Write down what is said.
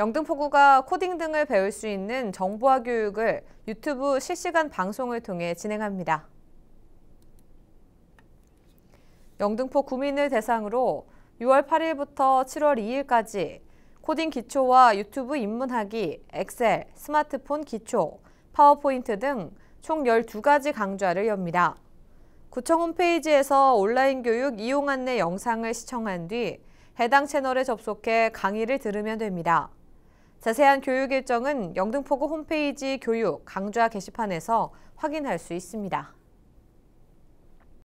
영등포구가 코딩 등을 배울 수 있는 정보화 교육을 유튜브 실시간 방송을 통해 진행합니다. 영등포 구민을 대상으로 6월 8일부터 7월 2일까지 코딩 기초와 유튜브 입문하기, 엑셀, 스마트폰 기초, 파워포인트 등 총 12가지 강좌를 엽니다. 구청 홈페이지에서 온라인 교육 이용 안내 영상을 시청한 뒤 해당 채널에 접속해 강의를 들으면 됩니다. 자세한 교육 일정은 영등포구 홈페이지 교육 강좌 게시판에서 확인할 수 있습니다.